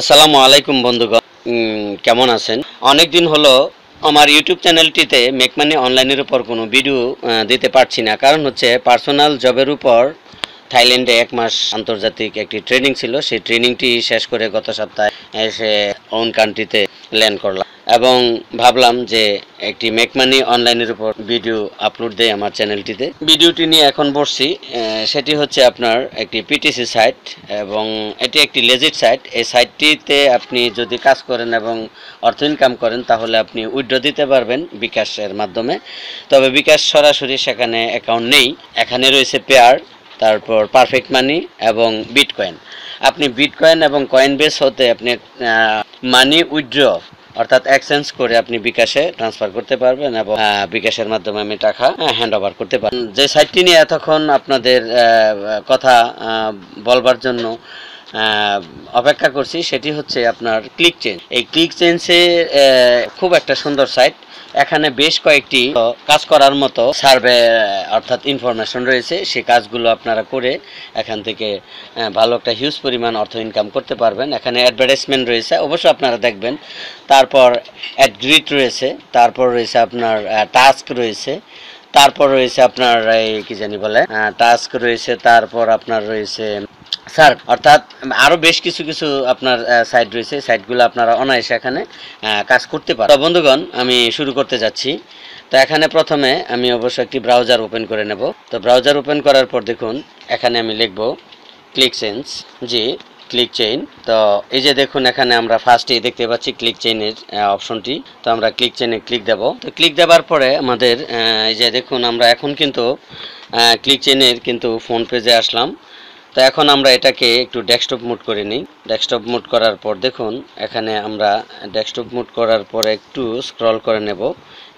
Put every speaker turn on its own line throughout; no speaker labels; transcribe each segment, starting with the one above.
আসসালামু আলাইকুম বন্ধুগণ কেমন আছেন অনেক দিন হলো আমার ইউটিউব চ্যানেলটিতে মেকমানি অনলাইনের উপর কোনো ভিডিও দিতে পারছি না কারণ হচ্ছে পার্সোনাল জবের উপর থাইল্যান্ডে এক মাস আন্তর্জাতিক একটি ট্রেনিং ছিল সেই ট্রেনিংটি শেষ করে গত সপ্তাহে এসে অন কান্ট্রিতে ল্যান্ড করলাম এবং ভাবলাম যে একটি মেকমানি অনলাইনের উপর ভিডিও আপলোড দেয় আমার চ্যানেলটিতে ভিডিওটি নিয়ে এখন বসছি সেটি হচ্ছে আপনার একটি পিটিসি সাইট এবং এটি একটি লেজিট সাইট এই সাইটটিতে আপনি যদি কাজ করেন এবং অর্থ ইনকাম করেন তাহলে আপনি উইড্রো দিতে পারবেন বিকাশের মাধ্যমে তবে বিকাশ সরাসরি সেখানে অ্যাকাউন্ট নেই এখানে রয়েছে পেয়ার তারপর পারফেক্ট মানি এবং বিটকয়েন আপনি বিটকয়েন এবং কয়েন বেস হতে আপনি মানি উইথড্র অর্থাৎ এক্সচেঞ্জ করে আপনি বিকাশে ট্রান্সফার করতে পারবেন এবং বিকাশের মাধ্যমে আমি টাকা হ্যান্ড ওভার করতে পারবেন যে সাইটটি নিয়ে এতক্ষণ আপনাদের কথা বলবার জন্য অপেক্ষা করছি সেটি হচ্ছে আপনার ক্লিক চেঞ্জ এই ক্লিক চেঞ্জে খুব একটা সুন্দর সাইট এখানে বেশ কয়েকটি কাজ করার মতো সার্ভে অর্থাৎ ইনফরমেশন রয়েছে সে কাজগুলো আপনারা করে এখান থেকে ভালো একটা হিউজ পরিমাণ অর্থ ইনকাম করতে পারবেন এখানে অ্যাডভার্টাইজমেন্ট রয়েছে অবশ্যই আপনারা দেখবেন তারপর অ্যাডগ্রিড রয়েছে তারপর রয়েছে আপনার টাস্ক রয়েছে তারপর রয়েছে আপনার এই কি জানি বলে টাস্ক রয়েছে তারপর আপনার রয়েছে স্যার অর্থাৎ আরও বেশ কিছু কিছু আপনার সাইট রয়েছে সাইটগুলো আপনারা অনায়াসে এখানে কাজ করতে পারেন বন্ধুগণ আমি শুরু করতে যাচ্ছি তো এখানে প্রথমে আমি অবশ্য একটি ব্রাউজার ওপেন করে নেব তো ব্রাউজার ওপেন করার পর দেখুন এখানে আমি লিখব click sense G click chain তো এই যে দেখুন এখানে আমরা ফার্স্টেই দেখতে পাচ্ছি ক্লিক চেইনের অপশনটি তো আমরা ক্লিক চেইনে ক্লিক দেব তো ক্লিক দেওয়ার পরে আমাদের এই যে দেখুন আমরা এখন কিন্তু ক্লিক চেইনের কিন্তু ফোন পেজে আসলাম তো এখন আমরা এটাকে একটু ডেস্কটপ মুড করে নিই ডেস্কটপ মুড করার পর দেখুন এখানে আমরা ডেস্কটপ মুড করার পর একটু স্ক্রল করে নেব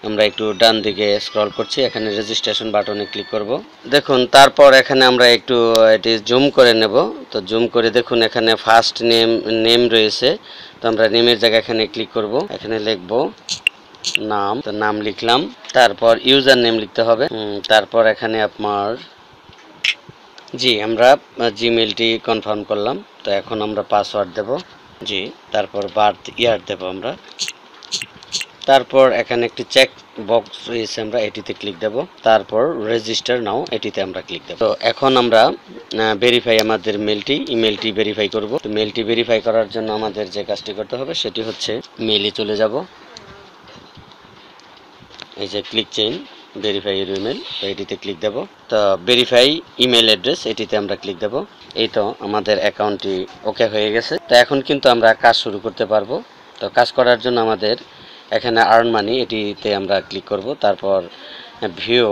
আমরা একটু ডান দিকে স্ক্রল করছি এখানে রেজিস্ট্রেশন বাটনে ক্লিক করব দেখুন তারপর এখানে আমরা একটু এটি জুম করে নেব তো জুম করে দেখুন এখানে ফার্স্ট নেম নেম রয়েছে তো আমরা নেমের জায়গায় এখানে ক্লিক করব এখানে লিখব নাম তো নাম লিখলাম তারপর ইউজার নেম লিখতে হবে তারপর এখানে আপনার জি আমরা জিমেলটি কনফার্ম করলাম তো এখন আমরা পাসওয়ার্ড দেব জি তারপর বার্থ ইয়ার দেব আমরা তারপর এখানে একটি চেক বক্স রয়েছে আমরা এটিতে ক্লিক দেব তারপর রেজিস্টার নাও এটিতে আমরা ক্লিক দেব তো এখন আমরা ভেরিফাই আমাদের মেলটি ইমেলটি ভেরিফাই করব তো মেলটি ভেরিফাই করার জন্য আমাদের যে কাজটি করতে হবে সেটি হচ্ছে মেলে চলে যাব এই যে click change verify your email তো এটিতে ক্লিক দেব তো ভেরিফাই ইমেল অ্যাড্রেস এটিতে আমরা ক্লিক দেব এই তো আমাদের অ্যাকাউন্টটি ওকে হয়ে গেছে তো এখন কিন্তু আমরা কাজ শুরু করতে পারবো তো কাজ করার জন্য আমাদের এখানে আর্ন মানি এটিতে আমরা ক্লিক করব তারপর ভিউ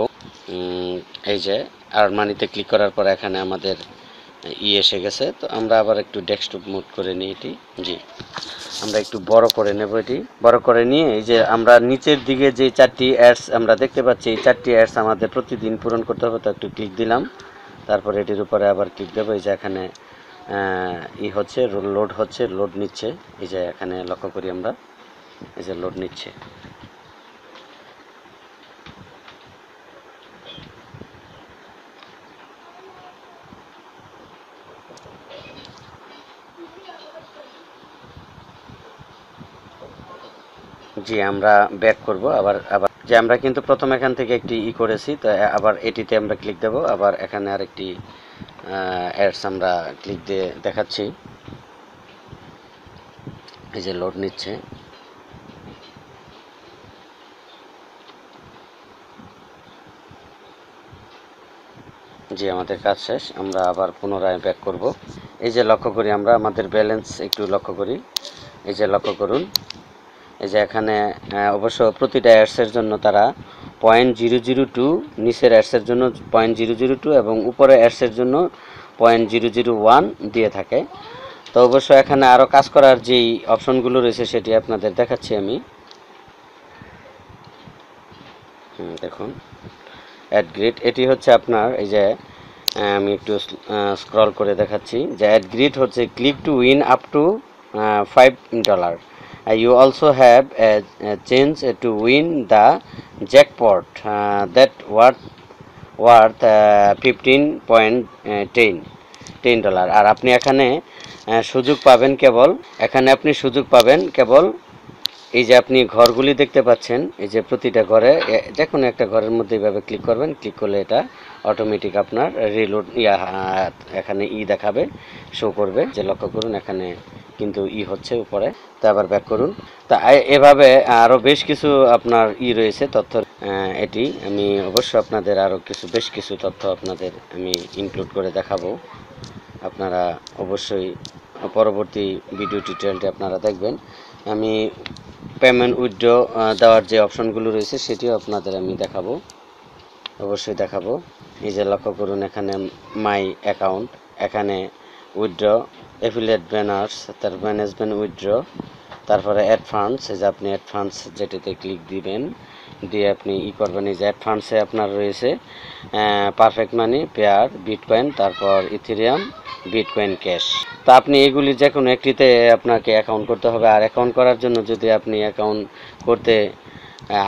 এই যে আর্ন মানিতে ক্লিক করার পর এখানে আমাদের ই এসে গেছে তো আমরা আবার একটু ডেস্কটপ মুড করে নিই এটি জি আমরা একটু বড় করে নেব এটি বড় করে নিয়ে এই যে আমরা নিচের দিকে যে চারটি অ্যাডস আমরা দেখতে পাচ্ছি এই চারটি অ্যাডস আমাদের প্রতিদিন পূরণ করতে হবে তো একটু ক্লিক দিলাম তারপরে এটির উপরে আবার ক্লিক দেবো এই যে এখানে ই হচ্ছে লোড হচ্ছে লোড নিচ্ছে এই যে এখানে লক্ষ্য করি আমরা এই যে লোড নিচ্ছে জি আমরা ব্যাক করব আবার আবার যে আমরা কিন্তু প্রথম এখান থেকে একটি ই করেছি তো আবার এটিতে আমরা ক্লিক দেব আবার এখানে আরেকটি অ্যাডস আমরা ক্লিক দিয়ে দেখাচ্ছি এই যে লোড নিচ্ছে জি আমাদের কাজ শেষ আমরা আবার পুনরায় ব্যাক করব এই যে লক্ষ্য করি আমরা আমাদের ব্যালেন্স একটু লক্ষ্য করি এই যে লক্ষ্য করুন এই যে এখানে অবশ্য প্রতিটা অ্যাডসের জন্য তারা পয়েন্ট জিরো জিরো টু নিচের অ্যাডসের জন্য পয়েন্ট জিরো জিরো টু এবং উপরে অ্যাডসের জন্য পয়েন্ট জিরো জিরো ওয়ান দিয়ে থাকে তো অবশ্য এখানে আরও কাজ করার যেই অপশনগুলো রয়েছে সেটি আপনাদের দেখাচ্ছি আমি দেখুন অ্যাড গ্রিড এটি হচ্ছে আপনার এই যে আমি একটু স্ক্রল করে দেখাচ্ছি যে অ্যাড গ্রিড হচ্ছে click to win up to five dollar you also have a, a chance to win the jackpot uh, that worth worth fifteen point ten ten dollar আর আপনি এখানে সুযোগ পাবেন কেবল এখানে আপনি সুযোগ পাবেন কেবল এই যে আপনি ঘরগুলি দেখতে পাচ্ছেন এই যে প্রতিটা ঘরে যে কোনো একটা ঘরের মধ্যে এইভাবে ক্লিক করবেন ক্লিক করলে এটা অটোমেটিক আপনার রিলোড ইয়া এখানে ই দেখাবে শো করবে যে লক্ষ্য করুন এখানে কিন্তু ই হচ্ছে উপরে তা আবার ব্যাক করুন তা এভাবে আরও বেশ কিছু আপনার ই রয়েছে তথ্য এটি আমি অবশ্য আপনাদের আরও কিছু বেশ কিছু তথ্য আপনাদের আমি ইনক্লুড করে দেখাবো আপনারা অবশ্যই পরবর্তী ভিডিও টিউটোরিয়ালটি আপনারা দেখবেন আমি পেমেন্ট উইথড্র দেওয়ার যে অপশনগুলো রয়েছে সেটিও আপনাদের আমি দেখাবো অবশ্যই দেখাবো এই যে লক্ষ্য করুন এখানে মাই অ্যাকাউন্ট এখানে উইথড্র অ্যাফিলিয়েট ব্যানার্স তার ম্যানেজমেন্ট উইথড্র তারপরে অ্যাডভান্স এই যে আপনি অ্যাডভান্স যেটিতে ক্লিক দিবেন দিয়ে আপনি ই করবেন এই যে অ্যাডভান্সে আপনার রয়েছে পারফেক্ট মানি পেয়ার বিটকয়েন তারপর ইথেরিয়াম বিটকয়েন ক্যাশ তা আপনি এগুলি যে কোনো একটিতে আপনাকে অ্যাকাউন্ট করতে হবে আর অ্যাকাউন্ট করার জন্য যদি আপনি অ্যাকাউন্ট করতে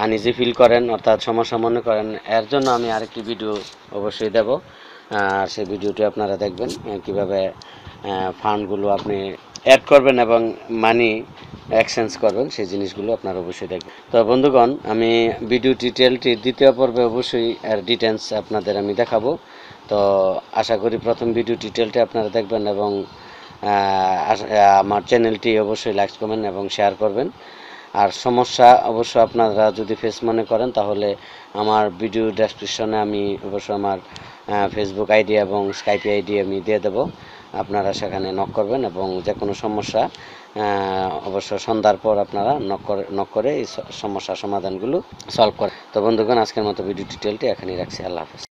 আনিজি ফিল করেন অর্থাৎ সমস্যা মনে করেন এর জন্য আমি আরেকটি ভিডিও অবশ্যই দেব আর সেই ভিডিওটি আপনারা দেখবেন কিভাবে ফান্ডগুলো আপনি অ্যাড করবেন এবং মানি এক্সচেঞ্জ করবেন সেই জিনিসগুলো আপনারা অবশ্যই দেখবেন তো বন্ধুগণ আমি ভিডিও ডিটেলটি দ্বিতীয় পর্বে অবশ্যই এর ডিটেলস আপনাদের আমি দেখাবো তো আশা করি প্রথম ভিডিও ডিটেলটি আপনারা দেখবেন এবং আমার চ্যানেলটি অবশ্যই লাইক করবেন এবং শেয়ার করবেন আর সমস্যা অবশ্য আপনারা যদি ফেস মনে করেন তাহলে আমার ভিডিও ডেসক্রিপশনে আমি অবশ্য আমার ফেসবুক আইডি এবং স্কাইপি আইডি আমি দিয়ে দেব আপনারা সেখানে নক করবেন এবং যে কোনো সমস্যা অবশ্য সন্ধ্যার পর আপনারা নক করে নক করে এই সমস্যা সমাধানগুলো সলভ করেন তো বন্ধুগণ আজকের মতো ভিডিও ডিটেলটি এখানেই রাখছি আল্লাহ হাফেজ